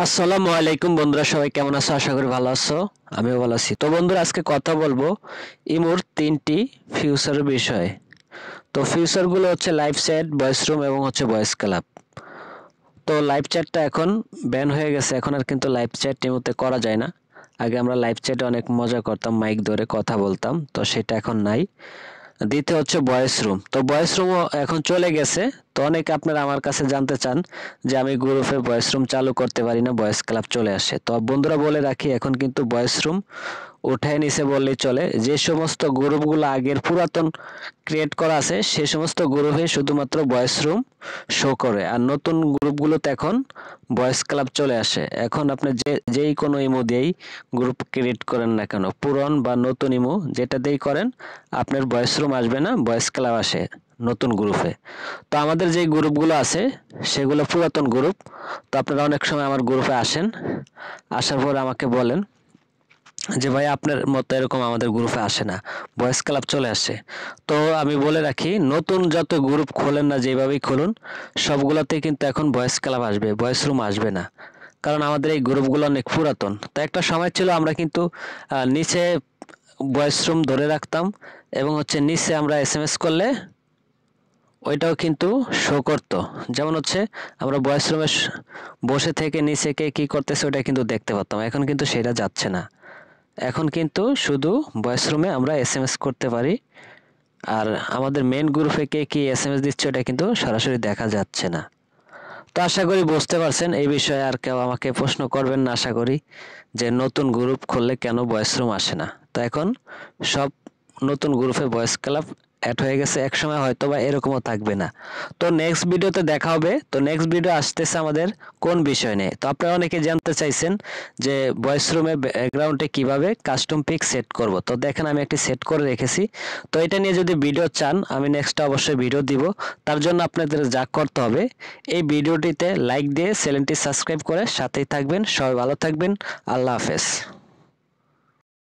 আসসালামু আলাইকুম বন্ধুরা সবাই কেমন আছো আশা করি ভালো আছো আমিও ভালো আছি তো বন্ধুরা আজকে কথা বলবো ইমোর তিনটি ফিউচার বিষয় তো ফিউচারগুলো হচ্ছে লাইফ চ্যাট ভয়েস রুম এবং হচ্ছে ভয়েস ক্লাব তো লাইভ চ্যাটটা এখন ব্যান হয়ে গেছে এখন আর কিন্তু লাইভ চ্যাট ইমোতে করা যায় না আগে আমরা লাইভ চ্যাটে অনেক মজা করতাম মাইক ধরে কথা বলতাম তো সেটা এখন নাই দ্বিতীয় হচ্ছে ভয়েস রুম তো ভয়েস রুমও এখন চলে গেছে তো অনেকে আপনারা আমার কাছে জানতে চান যে আমি গ্রুপে ভয়েস রুম চালু করতে পারি না ভয়েস ক্লাব চলে আসে তো বন্ধুরা বলে রাখি এখন কিন্তু ভয়েস রুম উঠায় নিছে বললেই চলে যে সমস্ত গ্রুপগুলো আগের পুরাতন ক্রিয়েট করা আছে সে সমস্ত গ্রুপে শুধুমাত্র ভয়েস রুম শো করে আর নতুন গ্রুপগুলোতে এখন ভয়েস ক্লাব চলে আসে এখন আপনি যে যেই কোনো ইমো দিয়েই গ্রুপ ক্রিয়েট করেন না কেন পুরন বা নতুন ইমো যেটা দিয়েই করেন আপনার ভয়েস রুম আসবে না ভয়েস ক্লাব আসে নতুন গ্রুপে তো আমাদের যে গ্রুপগুলো আছে সেগুলো পুরাতন গ্রুপ তো আপনারা অনেক সময় আমার গ্রুপে আসেন আসার পর আমাকে বলেন যে ভাই আপনার মতো এরকম আমাদের গ্রুপে আসে না বয়স ক্লাব চলে আসে তো আমি বলে রাখি নতুন যত গ্রুপ খোলেন না যেভাবেই খুলুন সবগুলোতে কিন্তু এখন বয়স ক্লাব আসবে বয়েস রুম আসবে না কারণ আমাদের এই গ্রুপগুলো অনেক পুরাতন তো একটা সময় ছিল আমরা কিন্তু নিচে বয়স রুম ধরে রাখতাম এবং হচ্ছে নিচে আমরা এস করলে ওইটাও কিন্তু শো করতো যেমন হচ্ছে আমরা রুমে বসে থেকে নিচে কে কী করতেছে ওটা কিন্তু দেখতে পারতাম এখন কিন্তু সেটা যাচ্ছে না এখন কিন্তু শুধু রুমে আমরা এস এম এস করতে পারি আর আমাদের মেন গ্রুপে কে কী এস এম এস দিচ্ছে ওটা কিন্তু সরাসরি দেখা যাচ্ছে না তো আশা করি বুঝতে পারছেন এই বিষয়ে আর কেউ আমাকে প্রশ্ন করবেন না আশা করি যে নতুন গ্রুপ খুললে কেন রুম আসে না তো এখন সব নতুন গ্রুপে বয়েস ক্লাব অ্যাড হয়ে গেছে এক সময় হয়তো বা এরকমও থাকবে না তো নেক্সট ভিডিওতে দেখা হবে তো নেক্সট ভিডিও আসতেছে আমাদের কোন বিষয় নিয়ে তো আপনারা অনেকে জানতে চাইছেন যে ভয়েস রুমে ব্যাকগ্রাউন্ডে কিভাবে কাস্টম পিক সেট করব তো দেখেন আমি একটি সেট করে রেখেছি তো এটা নিয়ে যদি ভিডিও চান আমি নেক্সট অবশ্যই ভিডিও দিব তার জন্য আপনাদের যা করতে হবে এই ভিডিওটিতে লাইক দিয়ে চ্যানেলটি সাবস্ক্রাইব করে সাথেই থাকবেন সবাই ভালো থাকবেন আল্লাহ হাফেজ